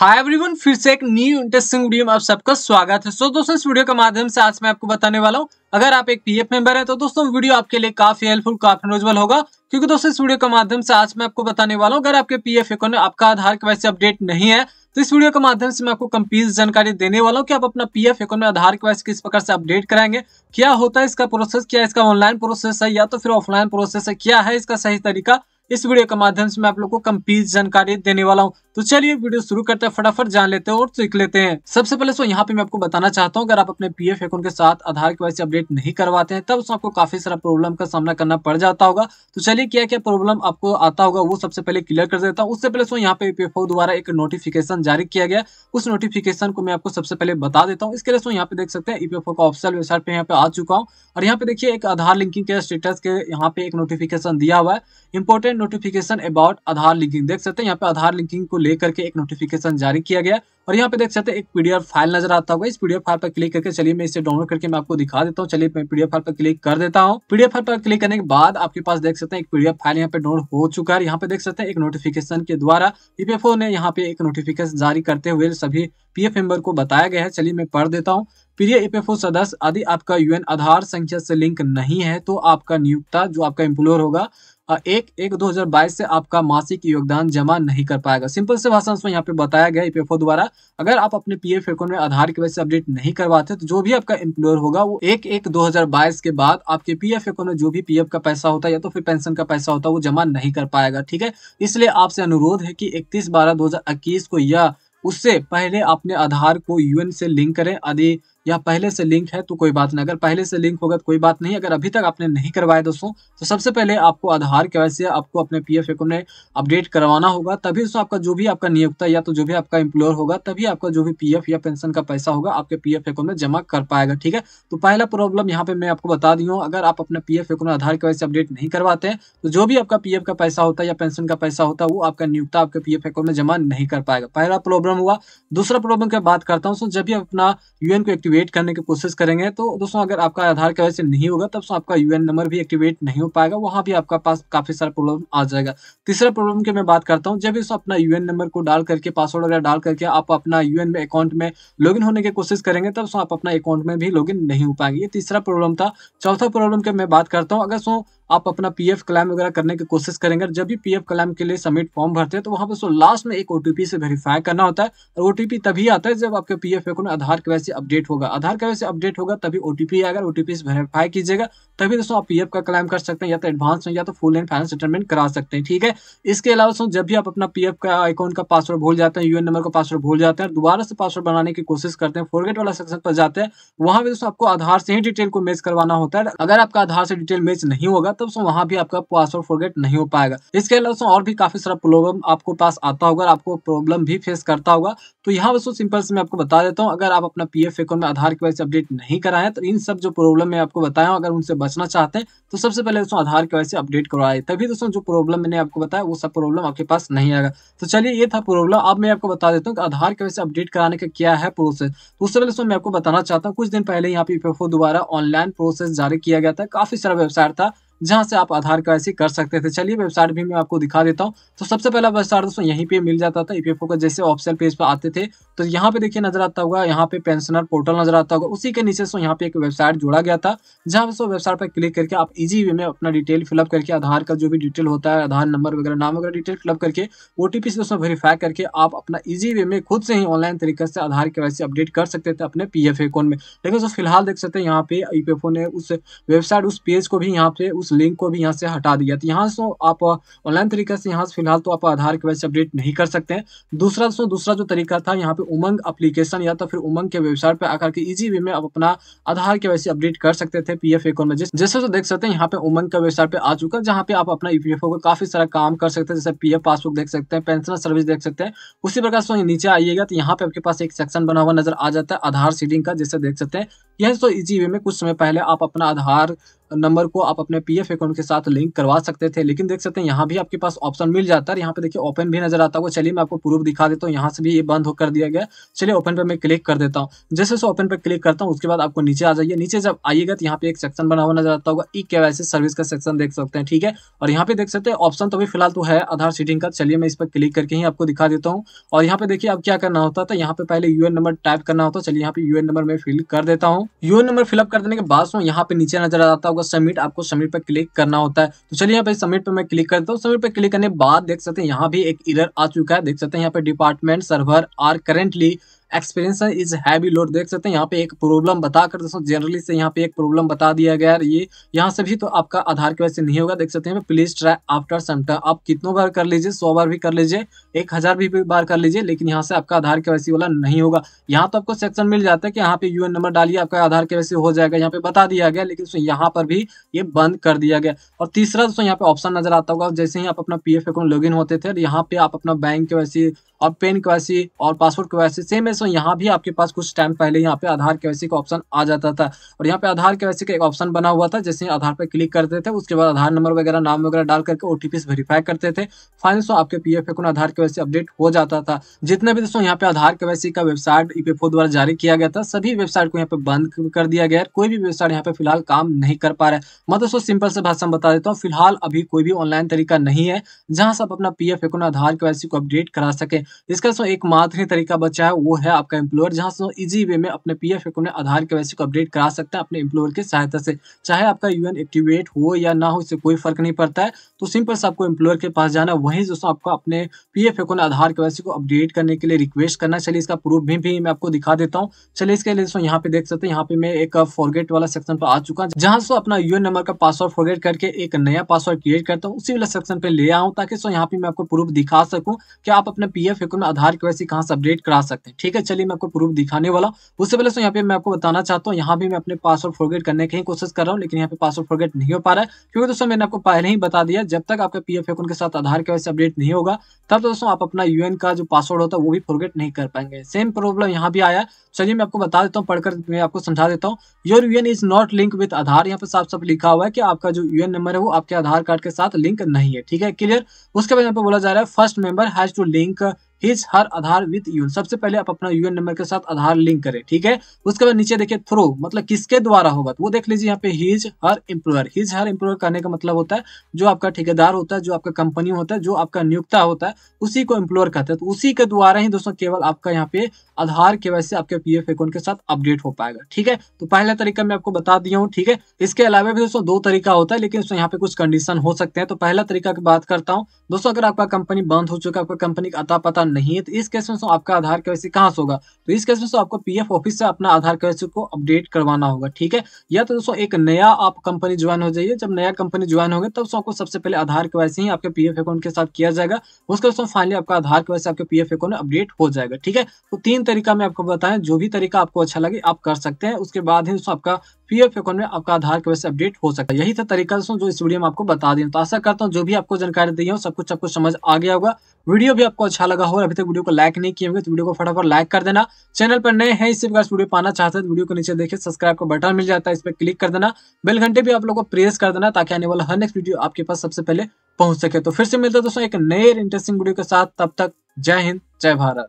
hi everyone फिर से एक न्यू इंटरेस्टिंग वीडियो में आप सबका स्वागत है सो so, दोस्तों इस वीडियो के माध्यम से आज मैं आपको बताने वाला हूँ अगर आप एक पीएफ मेंबर हैं तो दोस्तों वीडियो आपके लिए काफी हेल्पफुल काफी नोजबल होगा क्योंकि दोस्तों इस वीडियो के माध्यम से आज मैं आपको बताने वाला हूँ अगर आपके पीएफ एफ में आपका आधार के वैसे अपडेट नहीं है तो इस वीडियो के माध्यम से मैं आपको कंप्लीट जानकारी देने वाला हूँ कि आप अपना पी एफ में आधार के वैसे किस प्रकार से अपडेट कराएंगे क्या होता है इसका प्रोसेस क्या इसका ऑनलाइन प्रोसेस है या तो फिर ऑफलाइन प्रोसेस है क्या है इसका सही तरीका इस वीडियो के माध्यम से मैं आप लोग को कम्पीज जानकारी देने वाला हूँ तो चलिए वीडियो शुरू करते हैं फटाफट जान लेते हैं और सीख लेते हैं सबसे पहले सो यहाँ पे मैं आपको बताना चाहता हूँ अगर आप अपने पी एफ अकाउंट के साथ आधार के वैसे अपडेट नहीं करवाते हैं तब उसमें आपको काफी सारा प्रॉब्लम का सामना करना पड़ जाता होगा तो चलिए क्या क्या प्रॉब्लम आपको आता होगा वो सबसे पहले क्लियर कर देता हूँ उससे पहले सो यहाँ पे पीएफओ द्वारा एक नोटिफिकेशन जारी किया गया उस नोटिफिकेशन को मैं आपको सबसे पहले बता देता हूँ इसके लिए सो यहाँ पे देख सकते हैं ईपीएफओ का ऑफिसियल वेबसाइट पे यहाँ पे आ चुका हूँ और यहाँ पे देखिए एक आधार लिंकिंग के स्टेटस के यहाँ पे एक नोटिफिकेशन दिया हुआ है important notification about Aadhaar linking देख सकते हैं यहाँ पे आधार लिंकिंग को लेकर के एक नोटिफिकेशन जारी किया गया और यहाँ पे देख सकते हैं एक पीडीएफ फाइल नजर आता होगा इस पीडीएफ फाइल पर क्लिक करके चलिए मैं इसे डाउनलोड करके मैं आपको दिखा देता हूँ चलिए मैं पीडीएफ फाइल पर क्लिक कर देता हूँ पीडीएफ फाइल पर क्लिक करने के बाद आपके पास देख सकते हैं एक पीडीएफ फाइल यहाँ पे डाउनलोड हो चुका है यहाँ पे देख सकते हैं एक नोटिफिकेशन के द्वारा ईपीएफओ ने यहाँ पे एक नोटिफिकेशन जारी करते हुए सभी पीएफ मेंबर को बताया गया है चलिए मैं पढ़ देता हूँ प्रिय ईपीएफओ सदस्य यदि आपका यूएन आधार संख्या से लिंक नहीं है तो आपका नियुक्ता जो आपका एम्प्लॉयर होगा एक एक 2022 से आपका मासिक योगदान जमा नहीं कर पाएगा सिंपल से भाषा उसमें यहाँ पे बताया गया ईपीएफओ द्वारा अगर आप अपने पीएफ अकाउंट में आधार की वजह से अपडेट नहीं करवाते तो जो भी आपका एम्प्लॉयर होगा वो एक एक 2022 के बाद आपके पीएफ अकाउंट में जो भी पीएफ का पैसा होता है या तो फिर पेंशन का पैसा होता है वो जमा नहीं कर पाएगा ठीक है इसलिए आपसे अनुरोध है कि इकतीस बारह दो को या उससे पहले अपने आधार को यूएन से लिंक करें यदि या पहले से लिंक है तो कोई बात नहीं अगर पहले से लिंक होगा तो कोई बात नहीं अगर अभी तक आपने नहीं करवाया दोस्तों तो सबसे पहले आपको आधार के वैसे आपको अपने पी एफ में अपडेट करवाना होगा तभी दोस्तों आपका जो भी आपका नियोक्ता या तो जो भी आपका एम्प्लॉयर होगा तभी आपका जो भी पी या पेंशन का पैसा होगा आपके पी एफ में जमा कर पाएगा ठीक है तो पहला प्रॉब्लम यहाँ पे मैं आपको बता दी हूँ अगर आप अपने पी एफ आधार के वैसे अपडेट नहीं करवाते हैं तो जो भी आपका पी का पैसा होता है या पेंशन का पैसा होता है वो आपका नियुक्ता आपके पी एफ में जमा नहीं कर पाएगा पहला प्रॉब्लम हुआ दूसरा प्रॉब्लम की बात करता हूँ जब भी अपना यूएन को एक्टिव एक्टिवेट करने की कोशिश करेंगे तो दोस्तों अगर आपका आधार कार्ड से नहीं होगा तब आपका यू नंबर भी एक्टिवेट नहीं हो पाएगा वहाँ भी आपका पास काफ़ी सारा प्रॉब्लम आ जाएगा तीसरा प्रॉब्लम की मैं बात करता हूँ जब इस अपना यू नंबर को डाल करके पासवर्ड वगैरह डाल करके आप अपना यू में अकाउंट में लॉग होने की कोशिश करेंगे तब आप अपना अकाउंट में भी लॉग नहीं हो पाएंगे ये तीसरा प्रॉब्लम था चौथा प्रॉब्लम की मैं बात करता हूँ अगर सो आप अपना पी एफ क्लेम वगैरह करने की कोशिश करेंगे जब भी पी एफ क्लेम के लिए सबमिट फॉर्म भरते हैं तो वहाँ पर सो लास्ट में एक ओ टी पी से वेरीफाई करना होता है और ओ टी पी तभी आता है जब आपके पी एफ अकाउंट आधार के वैसे अपडेट होगा आधार के वैसे अपडेट होगा तभी ओ टी पी आएगा ओ टी पी से वेरीफाई कीजिएगा तभी दोस्तों आप पी एफ का क्लेम कर सकते हैं या तो एडवांस में या तो फुल एंड फाइनल सेटलमेंट करा सकते हैं ठीक है इसके अलावा दोस्तों जब भी आप अपना पी एफ का अकाउंट का पासवर्ड भूल जाते हैं यू एन नंबर का पासवर्ड भूल जाते हैं दोबारा से पासवर्ड बनाने की कोशिश करते हैं फोरगेट वाला सेक्शन पर जाते हैं वहाँ भी दोस्तों आपको आधार से ही डिटेल को मैच करवाना होता है अगर आपका आधार से डिटेल मैच नहीं होगा तो दोस्तों वहां भी आपका पासवर्ड फॉरगेट नहीं हो पाएगा इसके अलावा दोस्तों और भी काफी सारा प्रॉब्लम आपको पास आता होगा आपको प्रॉब्लम भी फेस करता होगा तो यहाँ दोस्तों सिंपल से मैं आपको बता देता हूँ अगर आप अपना पी एफ में आधार के वैसे अपडेट नहीं कराए तो इन सब जो प्रॉब्लम मैं आपको बताया अगर उनसे बचना चाहते हैं तो सबसे पहले दोस्तों आधार के वैसे अपडेट करवाए तभी दोस्तों जो प्रॉब्लम मैंने आपको बताया वो सब प्रॉब्लम आपके पास नहीं आएगा तो चलिए ये था प्रॉब्लम अब मैं आपको बता देता हूँ कि आधार के वैसे अपडेट कराने का क्या है प्रोसेस तो उससे पहले दोस्तों मैं आपको बताना चाहता हूँ कुछ दिन पहले यहाँ पे दोबारा ऑनलाइन प्रोसेस जारी किया गया था काफी सारा वेबसाइट था जहाँ से आप आधार का कर सकते थे चलिए वेबसाइट भी मैं आपको दिखा देता हूँ तो सबसे पहला वेबसाइट दोस्तों यहीं पर मिल जाता था ई e का जैसे ऑप्शन पेज पर आते थे तो यहाँ पे देखिए नजर आता होगा यहाँ पे पेंशनर पोर्टल नजर आता होगा उसी के नीचे यहाँ पे एक वेबसाइट जोड़ा गया था जहाँ पे वेबसाइट पर क्लिक करके आप इजी वे में अपना डिटेल फिलअप करके आधार का जो भी डिटेल होता है आधार नंबर वगैरह नाम वगैरह डिटेल फिलअप करके ओ टी पी से दोस्तों वेरीफाई करके आप अपना ईजी वे में खुद से ही ऑनलाइन तरीके से आधार के वैसे अपडेट कर सकते थे अपने पी एफ अकाउंट में लेकिन दोस्तों फिलहाल देख सकते हैं यहाँ पे ई e ने उस वेबसाइट उस पेज को भी यहाँ पे उस लिंक को भी यहाँ से हटा दिया तो यहाँ से आप ऑनलाइन तरीके से यहाँ से फिलहाल तो आप आधार के वजह अपडेट नहीं कर सकते हैं दूसरा दोस्तों दूसरा जो तरीका था यहाँ पे उमंग अप्लीकेशन या तो फिर उमंग के वेबसाइट पर आकर के ईजी वे में आप अपना आधार के वैसे अपडेट कर सकते थे पी एफ अकाउंट में जैसे तो देख सकते हैं यहाँ पे उमंग का वेबसाइट पर आ चुका जहाँ पे आप अपना ई का काफी सारा काम कर सकते हैं जैसे पी पासबुक देख सकते हैं पेंशनर सर्विस देख सकते हैं उसी प्रकार से नीचे आइएगा तो यहाँ पे आपके पास एक सेक्शन बना हुआ नजर आ जाता है आधार सीडिंग का जैसे देख सकते हैं यह तो इजी वे में कुछ समय पहले आप अपना आधार नंबर को आप अपने पीएफ अकाउंट के साथ लिंक करवा सकते थे लेकिन देख सकते हैं यहाँ भी आपके पास ऑप्शन मिल जाता है यहाँ पे देखिए ओपन भी नजर आता होगा चलिए मैं आपको प्रूफ दिखा देता हूँ यहाँ से भी ये बंद होकर दिया गया चलिए ओपन पर मैं क्लिक कर देता हूँ जैसे जैसे ओपन पर क्लिक करता हूँ उसके बाद आपको नीचे आ जाइए नीचे जब आइएगा तो यहाँ पे एक सेक्शन बना हुआ नजर आता होगा ई के सर्विस का सेक्शन देख सकते हैं ठीक है और यहाँ पे देख सकते हैं ऑप्शन तो भी फिलहाल तो है आधार सीटिंग का चलिए मैं इस पर क्लिक करके ही आपको दिखा देता हूँ और यहाँ पे देखिए अब क्या करना होता था यहाँ पे पहले यू नंबर टाइप करना होता चलिए यहाँ पे यू नंबर मैं फिल कर देता हूँ यू नंबर फिलअप कर देने के बाद यहाँ पे नीचे नजर आता होगा होगा सबमिट आपको सबमिट पर क्लिक करना होता है तो चलिए यहाँ पे सबमिट पर मैं क्लिक करता हूँ सबमिट पर क्लिक करने बाद देख सकते हैं यहाँ भी एक इरर आ चुका है देख सकते हैं यहाँ पे department server are currently experience is heavy load देख सकते हैं यहाँ पे एक प्रॉब्लम बता कर दोस्तों जनरली से यहाँ पे एक प्रॉब्लम बता दिया गया है ये यहाँ से भी तो आपका आधार की वजह से नहीं होगा देख सकते हैं प्लीज ट्राई आफ्टर सम आप कितनों बार कर लीजिए सौ बार भी कर लीजिए एक हजार भी बार कर लीजिए लेकिन यहाँ से आपका आधार के वाला नहीं होगा यहाँ तो आपको सेक्शन मिल जाता है कि यहाँ पे यू नंबर डालिए आपका आधार के वैसे हो जाएगा यहाँ पे बता दिया गया लेकिन यहाँ पर भी ये बंद कर दिया गया और तीसरा दोस्तों यहाँ पे ऑप्शन नजर आता होगा जैसे ही आप अपना पी अकाउंट लॉग होते थे यहाँ पे आप अपना बैंक के और पेन के और पासपोर्ट के सेम सो यहाँ भी आपके पास कुछ टाइम पहले यहाँ पे आधार के का ऑप्शन आ जाता था और यहाँ पे आधार के का एक ऑप्शन बना हुआ था जैसे आधार पर क्लिक करते थे उसके बाद आधार नंबर वगैरह नाम वगैरह डाल करके ओ वेरीफाई करते थे फाइनल सो आपके पी एफ आधार के अपडेट हो जाता था जितने भी दोस्तों यहाँ पे आधार के का वेबसाइट ई e द्वारा जारी किया गया था सभी वेबसाइट को यहाँ पे बंद कर दिया गया है कोई भी वेबसाइट यहाँ पे फिलहाल काम नहीं कर पा रहा है मैं दोस्तों सिंपल से भाषा बता देता हूँ फिलहाल अभी कोई भी ऑनलाइन तरीका नहीं है जहां से आप अपना पीएफ एफ आधार के को अपडेट करा सके इसका एक मात्र ही तरीका बचा है वो है है आपका एम्प्लॉयर जहाँ से इजी वे में अपने पी एफ अकाउंट में आधार के वैसे को अपडेट करा सकते हैं अपने एम्प्लॉयर की सहायता से चाहे आपका यूएन एक्टिवेट हो या ना हो इससे कोई फर्क नहीं पड़ता है तो सिंपल से आपको एम्प्लॉयर के पास जाना वहीं दोस्तों आपको अपने पी एफ अकाउंट आधार के वैसे को अपडेट करने के लिए रिक्वेस्ट करना चलिए इसका प्रूफ भी, भी मैं आपको दिखा देता हूँ चलिए इसके लिए दोस्तों यहाँ पे देख सकते हैं यहाँ पे मैं एक फॉरगेट वाला सेक्शन पर आ चुका हूँ जहाँ से अपना यूएन नंबर का पासवर्ड फॉरगेट करके एक नया पासवर्ड क्रिएट करता हूँ उसी वाला सेक्शन पर ले आऊँ ताकि यहाँ पे मैं आपको प्रूफ दिखा सकूँ कि आप अपने पी एफ अकाउंट आधार के वैसे कहाँ से अपडेट करा सकते हैं ठीक है है चलिए मैं आपको प्रूफ दिखाने वाला उससे पहले यहाँ पे मैं आपको बताना चाहता हूँ यहाँ भी मैं अपने पासवर्ड फॉरगेट करने की कोशिश कर रहा हूँ लेकिन यहाँ पे पासवर्ड फॉरगेट नहीं हो पा रहा है क्योंकि दोस्तों मैंने आपको पहले ही बता दिया जब तक आपका पी एफ के साथ आधार के वैसे अपडेट नहीं होगा तब दोस्तों आप अपना यू का जो पासवर्ड होता है वो भी फॉरगेट नहीं कर पाएंगे सेम प्रॉब्लम यहाँ भी आया चलिए मैं आपको बता देता हूँ पढ़कर मैं आपको समझा देता हूँ your U is not link with Aadhaar यहाँ पे साफ साफ लिखा हुआ है कि आपका जो यू नंबर है वो आपके आधार कार्ड के साथ लिंक नहीं है ठीक है क्लियर उसके बाद यहाँ पे बोला जा रहा है first member has to link his her Aadhaar with UAN सबसे पहले आप अपना यूएन नंबर के साथ आधार लिंक करें ठीक है उसके बाद नीचे देखिए थ्रू मतलब किसके द्वारा होगा तो वो देख लीजिए यहाँ पे his her employer his her employer करने का मतलब होता है जो आपका ठेकेदार होता है जो आपका कंपनी होता है जो आपका नियुक्ता होता है उसी को इम्प्लॉयर कहते हैं तो उसी के द्वारा ही दोस्तों केवल आपका यहाँ पे आधार के वैसे आपके पी अकाउंट के साथ अपडेट हो पाएगा ठीक है तो पहला तरीका मैं आपको बता दिया हूँ ठीक है इसके अलावा भी दोस्तों दो तरीका होता है लेकिन उसमें यहाँ पे कुछ कंडीशन हो सकते हैं तो पहला तरीका की बात करता हूँ दोस्तों अगर आपका कंपनी बंद हो चुका है आपका कंपनी का अता पता समान नहीं है तो इस केस में सो आपका आधार के कहाँ से होगा तो इस केस में सो आपको पीएफ ऑफिस से अपना आधार के को अपडेट करवाना होगा ठीक है या तो दोस्तों एक नया आप कंपनी ज्वाइन हो जाइए जब नया कंपनी ज्वाइन होगा तब सो आपको सबसे पहले आधार के ही आपके पीएफ अकाउंट के साथ किया जाएगा उसके दोस्तों फाइनली आपका आधार के आपके पीएफ अकाउंट अपडेट हो जाएगा ठीक है तो तीन तरीका मैं आपको बताएं जो भी तरीका आपको अच्छा लगे आप कर सकते हैं उसके बाद ही दोस्तों आपका पीएफ अकाउंट में आपका आधार की वजह से अपडेट हो सकता है यही था तरीका दोस्तों जो इस वीडियो में आपको बता दें तो आशा करता हूँ जो भी आपको जानकारी दी है सब कुछ आपको समझ आ गया होगा वीडियो भी आपको अच्छा लगा हो अभी तक वीडियो को लाइक नहीं किया होंगे तो वीडियो को फटाफट लाइक कर देना चैनल पर नए हैं इसी प्रकार वीडियो पाना चाहते हैं तो वीडियो को नीचे देखिए सब्सक्राइब का बटन मिल जाता है इस पर क्लिक कर देना बेल घंटे भी आप लोग को प्रेस कर देना ताकि आने वाला हर नेक्स्ट वीडियो आपके पास सबसे पहले पहुंच सके तो फिर से मिलता है दोस्तों एक नए इंटरेस्टिंग वीडियो के साथ तब तक जय हिंद जय भारत